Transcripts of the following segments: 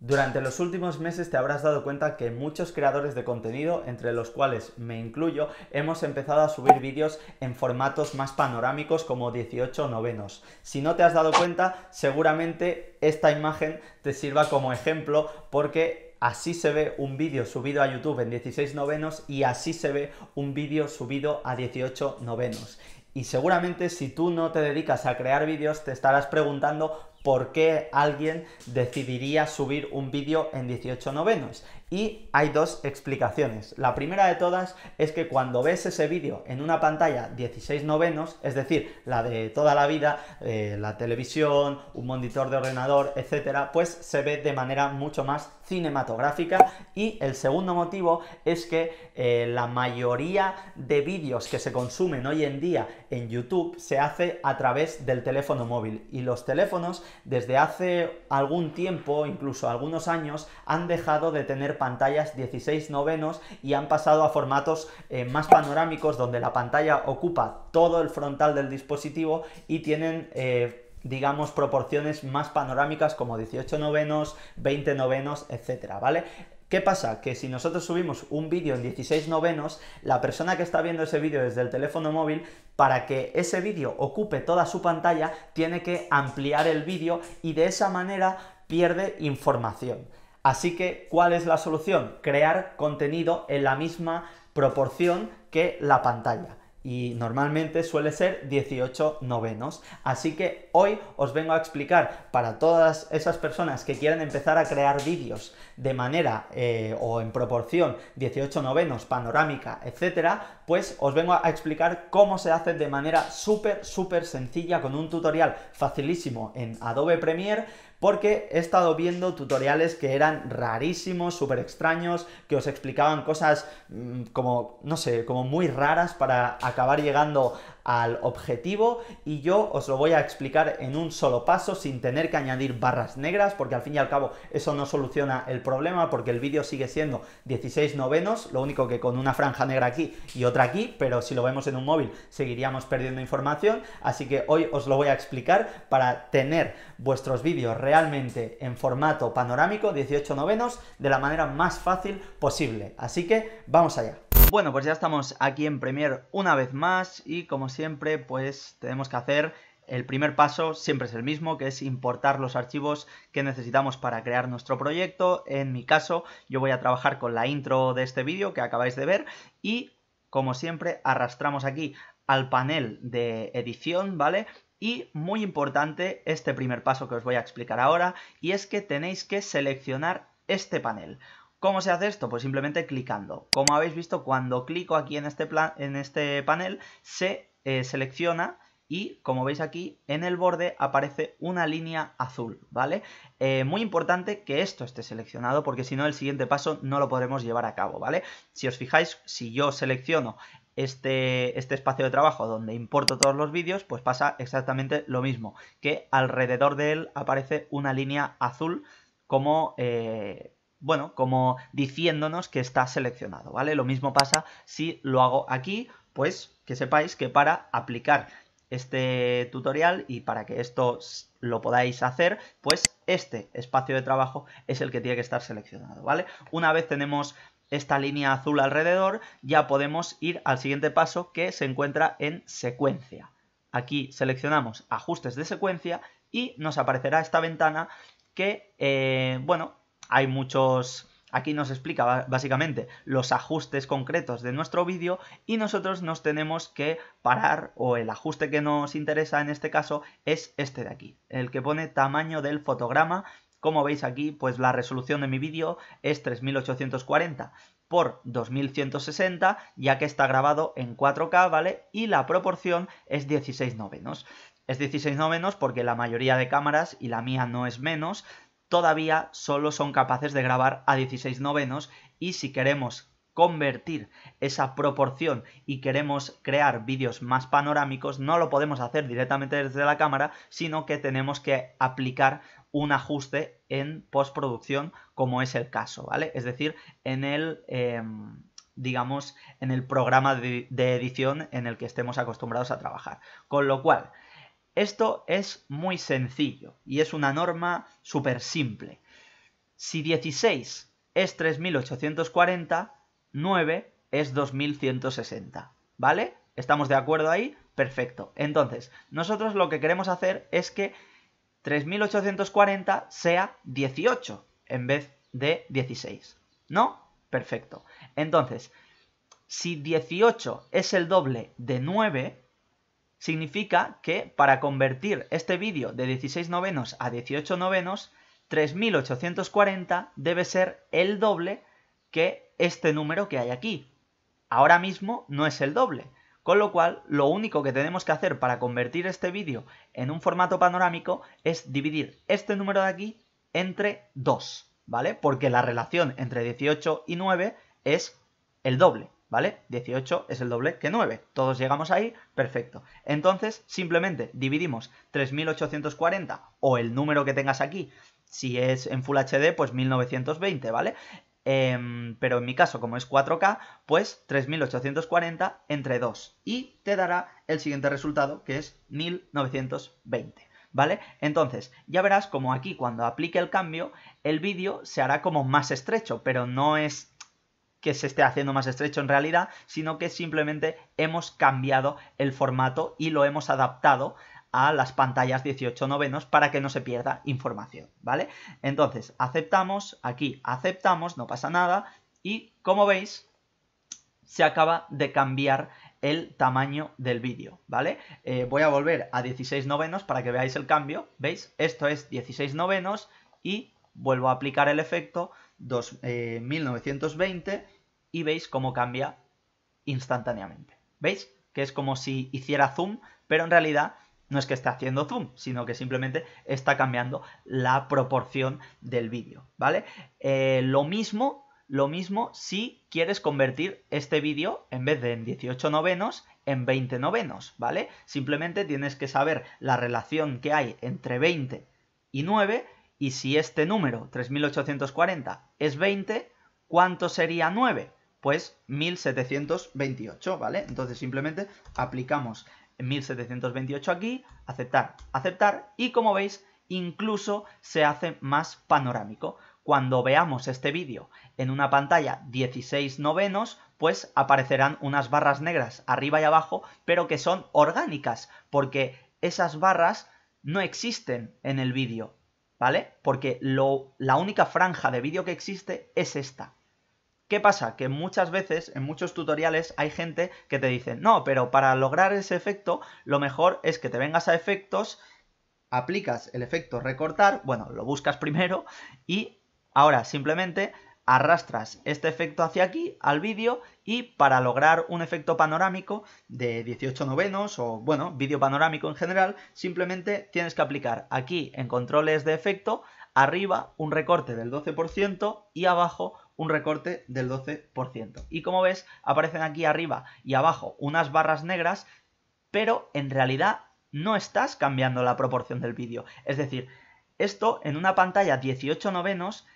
Durante los últimos meses te habrás dado cuenta que muchos creadores de contenido, entre los cuales me incluyo, hemos empezado a subir vídeos en formatos más panorámicos como 18 novenos. Si no te has dado cuenta, seguramente esta imagen te sirva como ejemplo porque así se ve un vídeo subido a YouTube en 16 novenos y así se ve un vídeo subido a 18 novenos. Y seguramente si tú no te dedicas a crear vídeos te estarás preguntando por qué alguien decidiría subir un vídeo en 18 novenos. Y hay dos explicaciones. La primera de todas es que cuando ves ese vídeo en una pantalla 16 novenos, es decir, la de toda la vida, eh, la televisión, un monitor de ordenador, etc., pues se ve de manera mucho más cinematográfica. Y el segundo motivo es que eh, la mayoría de vídeos que se consumen hoy en día en YouTube se hace a través del teléfono móvil. Y los teléfonos desde hace algún tiempo, incluso algunos años, han dejado de tener pantallas 16 novenos y han pasado a formatos eh, más panorámicos donde la pantalla ocupa todo el frontal del dispositivo y tienen... Eh, digamos proporciones más panorámicas como 18 novenos, 20 novenos, etcétera, ¿vale? ¿Qué pasa? Que si nosotros subimos un vídeo en 16 novenos, la persona que está viendo ese vídeo desde el teléfono móvil, para que ese vídeo ocupe toda su pantalla, tiene que ampliar el vídeo y de esa manera pierde información. Así que, ¿cuál es la solución? Crear contenido en la misma proporción que la pantalla y normalmente suele ser 18 novenos. Así que hoy os vengo a explicar para todas esas personas que quieran empezar a crear vídeos de manera eh, o en proporción 18 novenos, panorámica, etcétera, pues os vengo a explicar cómo se hace de manera súper, súper sencilla con un tutorial facilísimo en Adobe Premiere porque he estado viendo tutoriales que eran rarísimos, súper extraños, que os explicaban cosas mm, como, no sé, como muy raras para acabar llegando al objetivo y yo os lo voy a explicar en un solo paso sin tener que añadir barras negras porque al fin y al cabo eso no soluciona el problema porque el vídeo sigue siendo 16 novenos, lo único que con una franja negra aquí y otra aquí, pero si lo vemos en un móvil seguiríamos perdiendo información, así que hoy os lo voy a explicar para tener vuestros vídeos realmente en formato panorámico 18 novenos de la manera más fácil posible. Así que vamos allá. Bueno, pues ya estamos aquí en Premiere una vez más y como siempre pues tenemos que hacer el primer paso, siempre es el mismo, que es importar los archivos que necesitamos para crear nuestro proyecto. En mi caso yo voy a trabajar con la intro de este vídeo que acabáis de ver y como siempre arrastramos aquí al panel de edición, ¿vale? Y muy importante este primer paso que os voy a explicar ahora y es que tenéis que seleccionar este panel. ¿Cómo se hace esto? Pues simplemente clicando. Como habéis visto, cuando clico aquí en este, en este panel, se eh, selecciona y como veis aquí en el borde aparece una línea azul, ¿vale? Eh, muy importante que esto esté seleccionado porque si no el siguiente paso no lo podremos llevar a cabo, ¿vale? Si os fijáis, si yo selecciono este, este espacio de trabajo donde importo todos los vídeos, pues pasa exactamente lo mismo, que alrededor de él aparece una línea azul como... Eh, bueno, como diciéndonos que está seleccionado, ¿vale? Lo mismo pasa si lo hago aquí, pues que sepáis que para aplicar este tutorial y para que esto lo podáis hacer, pues este espacio de trabajo es el que tiene que estar seleccionado, ¿vale? Una vez tenemos esta línea azul alrededor, ya podemos ir al siguiente paso que se encuentra en secuencia. Aquí seleccionamos ajustes de secuencia y nos aparecerá esta ventana que, eh, bueno, hay muchos... Aquí nos explica básicamente los ajustes concretos de nuestro vídeo y nosotros nos tenemos que parar o el ajuste que nos interesa en este caso es este de aquí, el que pone tamaño del fotograma. Como veis aquí, pues la resolución de mi vídeo es 3840 por 2160, ya que está grabado en 4K, ¿vale? Y la proporción es 16 novenos. Es 16 novenos porque la mayoría de cámaras, y la mía no es menos, todavía solo son capaces de grabar a 16 novenos y si queremos convertir esa proporción y queremos crear vídeos más panorámicos, no lo podemos hacer directamente desde la cámara, sino que tenemos que aplicar un ajuste en postproducción como es el caso, ¿vale? Es decir, en el... Em, digamos en el programa de edición en el que estemos acostumbrados a trabajar con lo cual esto es muy sencillo y es una norma súper simple. Si 16 es 3840, 9 es 2160. ¿Vale? ¿Estamos de acuerdo ahí? Perfecto. Entonces, nosotros lo que queremos hacer es que 3840 sea 18 en vez de 16. ¿No? Perfecto. Entonces, si 18 es el doble de 9, significa que para convertir este vídeo de 16 novenos a 18 novenos, 3840 debe ser el doble que este número que hay aquí. Ahora mismo no es el doble, con lo cual lo único que tenemos que hacer para convertir este vídeo en un formato panorámico es dividir este número de aquí entre 2, ¿vale? Porque la relación entre 18 y 9 es el doble. ¿vale? 18 es el doble que 9. Todos llegamos ahí, perfecto. Entonces, simplemente dividimos 3840 o el número que tengas aquí, si es en Full HD, pues 1920, ¿vale? Em, pero en mi caso, como es 4K, pues 3840 entre 2 y te dará el siguiente resultado, que es 1920. ¿vale? Entonces, ya verás como aquí cuando aplique el cambio, el vídeo se hará como más estrecho, pero no es que se esté haciendo más estrecho en realidad, sino que simplemente hemos cambiado el formato y lo hemos adaptado a las pantallas 18 novenos para que no se pierda información, ¿vale? Entonces, aceptamos, aquí aceptamos, no pasa nada, y como veis, se acaba de cambiar el tamaño del vídeo, ¿vale? Eh, voy a volver a 16 novenos para que veáis el cambio, ¿veis? Esto es 16 novenos y vuelvo a aplicar el efecto 2920 y veis cómo cambia instantáneamente. ¿Veis? Que es como si hiciera zoom, pero en realidad no es que esté haciendo zoom, sino que simplemente está cambiando la proporción del vídeo, ¿vale? Eh, lo mismo lo mismo si quieres convertir este vídeo en vez de en 18 novenos, en 20 novenos, ¿vale? Simplemente tienes que saber la relación que hay entre 20 y 9 y si este número, 3840, es 20, ¿cuánto sería 9? pues 1728, ¿vale? Entonces simplemente aplicamos 1728 aquí, aceptar, aceptar y como veis incluso se hace más panorámico. Cuando veamos este vídeo en una pantalla 16 novenos, pues aparecerán unas barras negras arriba y abajo, pero que son orgánicas, porque esas barras no existen en el vídeo, ¿vale? Porque lo, la única franja de vídeo que existe es esta, ¿Qué pasa? Que muchas veces, en muchos tutoriales, hay gente que te dice, no, pero para lograr ese efecto, lo mejor es que te vengas a efectos, aplicas el efecto recortar, bueno, lo buscas primero y ahora simplemente arrastras este efecto hacia aquí al vídeo y para lograr un efecto panorámico de 18 novenos o bueno, vídeo panorámico en general, simplemente tienes que aplicar aquí en controles de efecto, arriba un recorte del 12% y abajo un recorte del 12%. Y como ves, aparecen aquí arriba y abajo unas barras negras, pero en realidad no estás cambiando la proporción del vídeo. Es decir, esto en una pantalla 18 novenos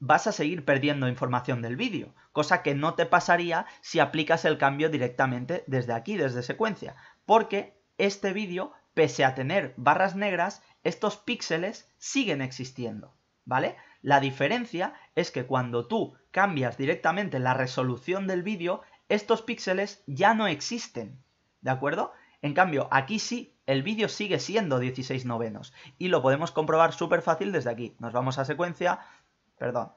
vas a seguir perdiendo información del vídeo, cosa que no te pasaría si aplicas el cambio directamente desde aquí, desde secuencia, porque este vídeo, pese a tener barras negras, estos píxeles siguen existiendo, ¿vale? La diferencia es que cuando tú cambias directamente la resolución del vídeo, estos píxeles ya no existen, ¿de acuerdo? En cambio, aquí sí, el vídeo sigue siendo 16 novenos y lo podemos comprobar súper fácil desde aquí. Nos vamos a secuencia, perdón,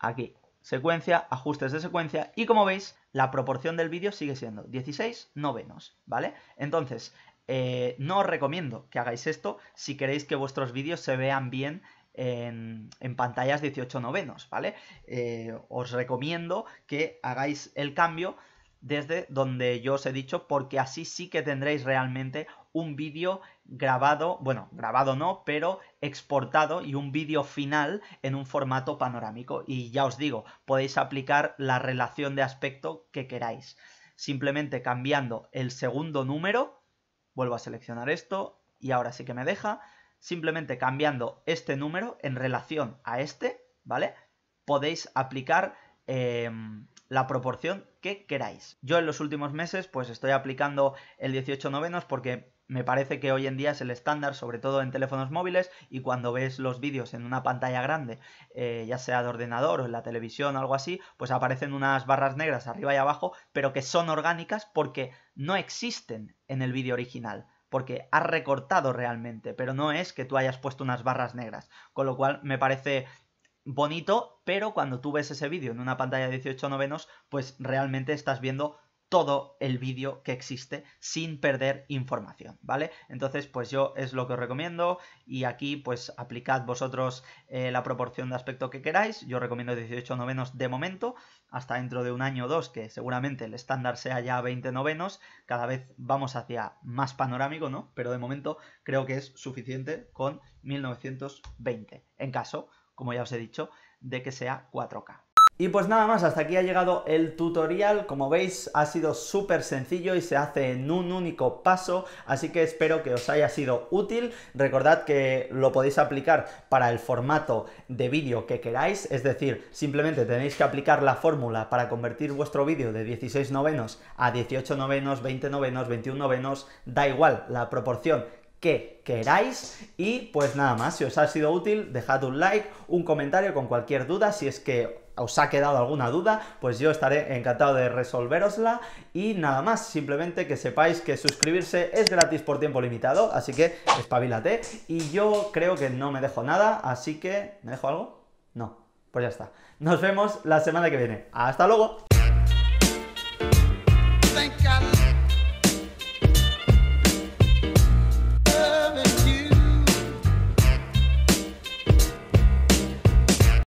aquí, secuencia, ajustes de secuencia y como veis, la proporción del vídeo sigue siendo 16 novenos, ¿vale? Entonces, eh, no os recomiendo que hagáis esto si queréis que vuestros vídeos se vean bien en, pantallas 18 novenos, ¿vale? Eh, os recomiendo que hagáis el cambio desde donde yo os he dicho, porque así sí que tendréis realmente un vídeo grabado, bueno, grabado no, pero exportado y un vídeo final en un formato panorámico. Y ya os digo, podéis aplicar la relación de aspecto que queráis. Simplemente cambiando el segundo número, vuelvo a seleccionar esto y ahora sí que me deja, simplemente cambiando este número en relación a este, ¿vale? Podéis aplicar em, la proporción que queráis. Yo en los últimos meses pues estoy aplicando el 18 novenos porque me parece que hoy en día es el estándar, sobre todo en teléfonos móviles, y cuando ves los vídeos en una pantalla grande, eh, ya sea de ordenador o en la televisión o algo así, pues aparecen unas barras negras arriba y abajo, pero que son orgánicas porque no existen en el vídeo original porque has recortado realmente, pero no es que tú hayas puesto unas barras negras, con lo cual me parece bonito, pero cuando tú ves ese vídeo en una pantalla de 18 novenos, pues realmente estás viendo todo el vídeo que existe sin perder información, ¿vale? Entonces, pues yo es lo que os recomiendo y aquí pues aplicad vosotros eh, la proporción de aspecto que queráis. Yo recomiendo 18 novenos de momento, hasta dentro de un año o dos, que seguramente el estándar sea ya 20 novenos, cada vez vamos hacia más panorámico, ¿no? Pero de momento creo que es suficiente con 1920, en caso, como ya os he dicho, de que sea 4K. Y pues nada más, hasta aquí ha llegado el tutorial, como veis ha sido súper sencillo y se hace en un único paso, así que espero que os haya sido útil, recordad que lo podéis aplicar para el formato de vídeo que queráis, es decir, simplemente tenéis que aplicar la fórmula para convertir vuestro vídeo de 16 novenos a 18 novenos, 20 novenos, 21 novenos, da igual la proporción que queráis y pues nada más, si os ha sido útil dejad un like, un comentario con cualquier duda, si es que os ha quedado alguna duda, pues yo estaré encantado de resolverosla. Y nada más, simplemente que sepáis que suscribirse es gratis por tiempo limitado, así que espabilate. Y yo creo que no me dejo nada, así que... ¿Me dejo algo? No, pues ya está. Nos vemos la semana que viene. ¡Hasta luego!